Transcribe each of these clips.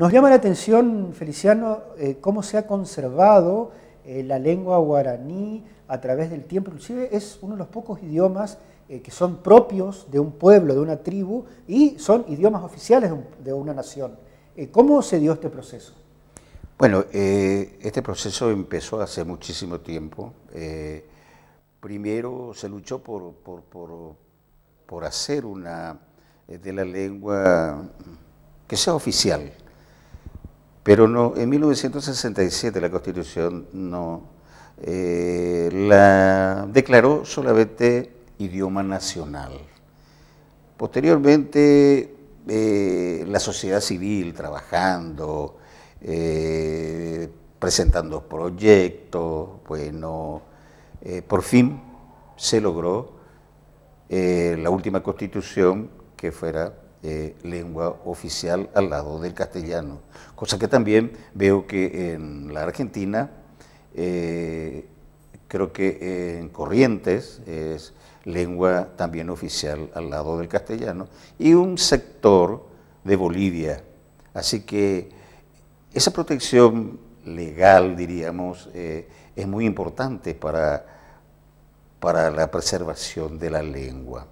Nos llama la atención, Feliciano, eh, cómo se ha conservado eh, la lengua guaraní a través del tiempo. Inclusive es uno de los pocos idiomas eh, que son propios de un pueblo, de una tribu, y son idiomas oficiales de, una nación. ¿Cómo se dio este proceso? Bueno, este proceso empezó hace muchísimo tiempo. primero se luchó por, por hacer una de la lengua que sea oficial. Pero no, en 1967 la Constitución no eh, la declaró solamente idioma nacional. Posteriormente, eh, la sociedad civil trabajando, eh, presentando proyectos, bueno, por fin se logró la última constitución que fuera eh, lengua oficial al lado del castellano, cosa que también veo que en la Argentina, eh, creo que en Corrientes es lengua también oficial al lado del castellano, y un sector de Bolivia. Así que esa protección legal, diríamos, eh, es muy importante para, para la preservación de la lengua.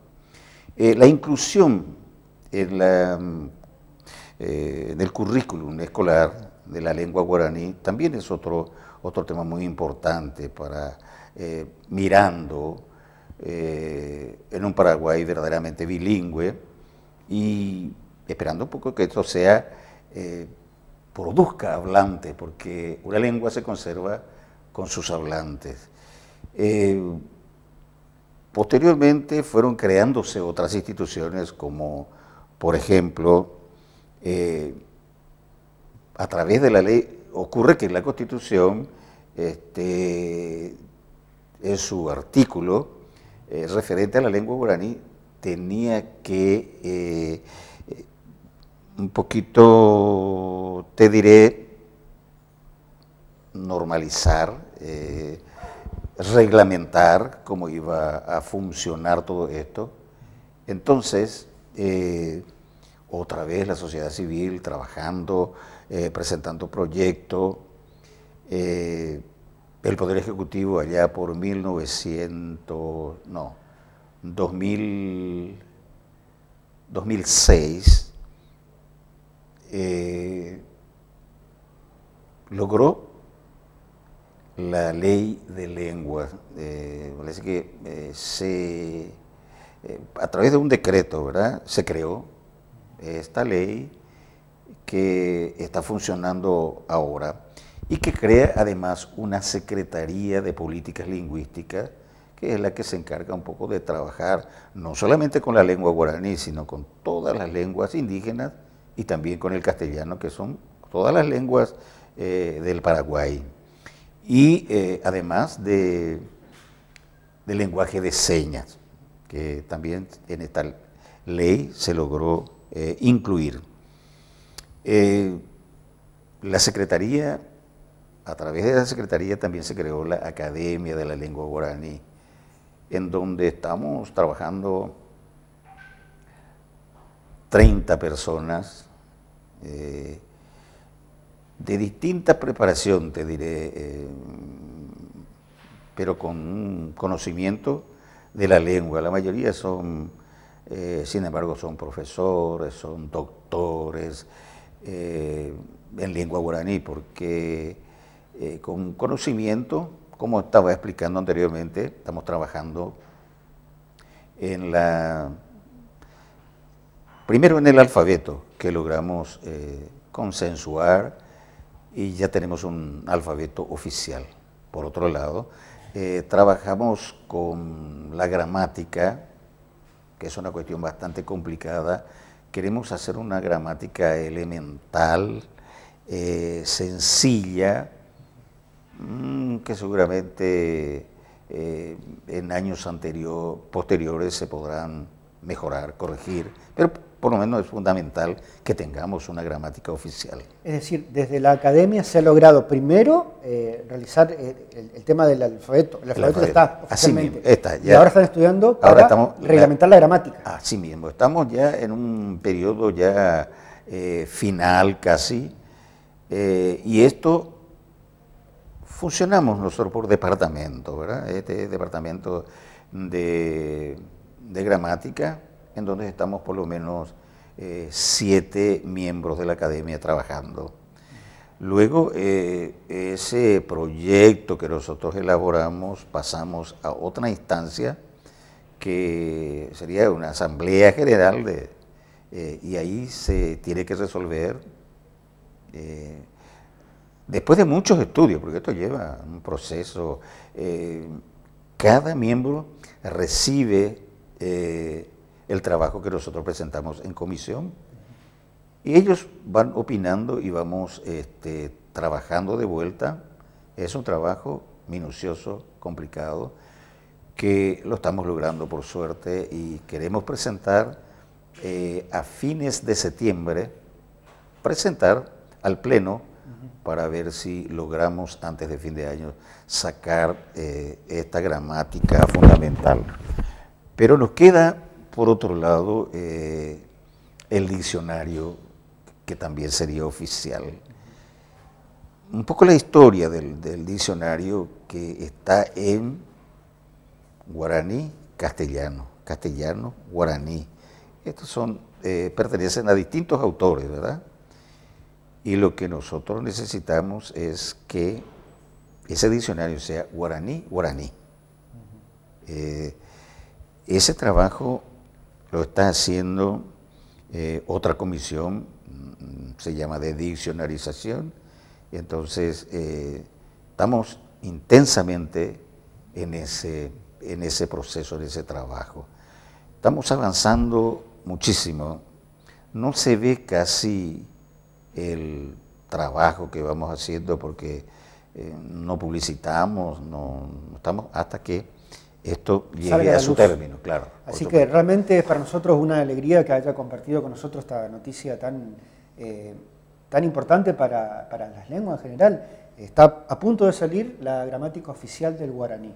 la inclusión eh, en, el currículum escolar de la lengua guaraní también es otro, otro tema muy importante para eh, mirando eh, en un Paraguay verdaderamente bilingüe y esperando un poco que esto sea, produzca hablantes, porque una lengua se conserva con sus hablantes. Posteriormente fueron creándose otras instituciones como por ejemplo, eh, a través de la ley, ocurre que la Constitución, este, en su artículo eh, referente a la lengua guaraní, tenía que, eh, un poquito, te diré, normalizar, reglamentar cómo iba a funcionar todo esto. Entonces, eh, otra vez la sociedad civil trabajando, eh, presentando proyectos. Eh, el Poder Ejecutivo allá por 1900, no, 2000, 2006, logró la ley de lengua. parece que se eh, a través de un decreto, ¿verdad? Se creó esta ley que está funcionando ahora y que crea además una Secretaría de Políticas Lingüísticas, que es la que se encarga un poco de trabajar no solamente con la lengua guaraní, sino con todas las lenguas indígenas y también con el castellano, que son todas las lenguas eh, del Paraguay. Y eh, además de, de lenguaje de señas que también en esta ley se logró eh, incluir. Eh, la Secretaría, a través de la Secretaría también se creó la Academia de la Lengua Guaraní, en donde estamos trabajando 30 personas eh, de distinta preparación, te diré, pero con un conocimiento de la lengua. La mayoría son, eh, sin embargo, son profesores, son doctores eh, en lengua guaraní, porque eh, con conocimiento, como estaba explicando anteriormente, estamos trabajando en la... Primero en el alfabeto, que logramos consensuar y ya tenemos un alfabeto oficial. Por otro lado, eh, trabajamos con la gramática, que es una cuestión bastante complicada. Queremos hacer una gramática elemental, eh, sencilla, mm, que seguramente eh, en años anteriores posteriores se podrán mejorar, corregir, pero por lo menos es fundamental que tengamos una gramática oficial. Es decir, desde la academia se ha logrado primero eh, realizar eh, el, tema del alfabeto. El alfabeto, está oficialmente. está, Y ahora están estudiando para reglamentar la, gramática. Así mismo, estamos ya en un periodo ya eh, final casi, y esto funcionamos nosotros por departamento, ¿verdad? Este departamento de de gramática, en donde estamos por lo menos eh, siete miembros de la academia trabajando. Luego, eh, ese proyecto que nosotros elaboramos pasamos a otra instancia que sería una asamblea general eh, y ahí se tiene que resolver, después de muchos estudios, porque esto lleva un proceso, cada miembro recibe eh, el trabajo que nosotros presentamos en comisión. Y ellos van opinando y vamos este, trabajando de vuelta. Es un trabajo minucioso, complicado, que lo estamos logrando por suerte y queremos presentar eh, a fines de septiembre, presentar al Pleno para ver si logramos antes de fin de año sacar eh, esta gramática fundamental. Pero nos queda, por otro lado, eh, el diccionario, que también sería oficial. Un poco la historia del, diccionario que está en guaraní, castellano, castellano, guaraní. Estos son, eh, pertenecen a distintos autores, ¿verdad? Y lo que nosotros necesitamos es que ese diccionario sea guaraní, guaraní. Ese trabajo lo está haciendo eh, otra comisión, mm, se llama de diccionarización, y entonces eh, estamos intensamente en ese, en ese proceso, en ese trabajo. Estamos avanzando muchísimo. No se ve casi el trabajo que vamos haciendo porque eh, no publicitamos, no estamos hasta que esto llegue a su término, claro. Así que realmente es para nosotros una alegría que haya compartido con nosotros esta noticia tan, eh, tan importante para, para las lenguas en general. Está a punto de salir la gramática oficial del guaraní.